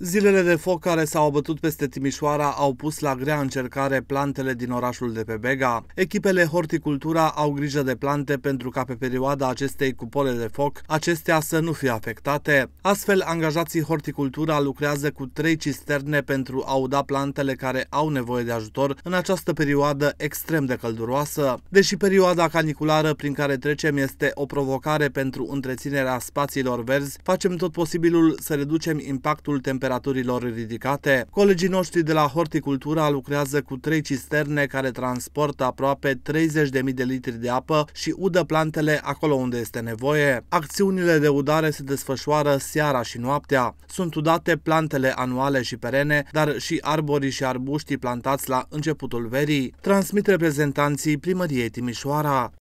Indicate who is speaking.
Speaker 1: Zilele de foc care s-au bătut peste Timișoara au pus la grea încercare plantele din orașul de pe Bega. Echipele Horticultura au grijă de plante pentru ca pe perioada acestei cupole de foc acestea să nu fie afectate. Astfel, angajații Horticultura lucrează cu trei cisterne pentru a uda plantele care au nevoie de ajutor în această perioadă extrem de călduroasă. Deși perioada caniculară prin care trecem este o provocare pentru întreținerea spațiilor verzi, facem tot posibilul să reducem impactul temperaturii temperaturilor ridicate. Colegii noștri de la Horticultura lucrează cu trei cisterne care transportă aproape 30.000 de litri de apă și udă plantele acolo unde este nevoie. Acțiunile de udare se desfășoară seara și noaptea. Sunt udate plantele anuale și perene, dar și arborii și arbuștii plantați la începutul verii, transmit reprezentanții primăriei Timișoara.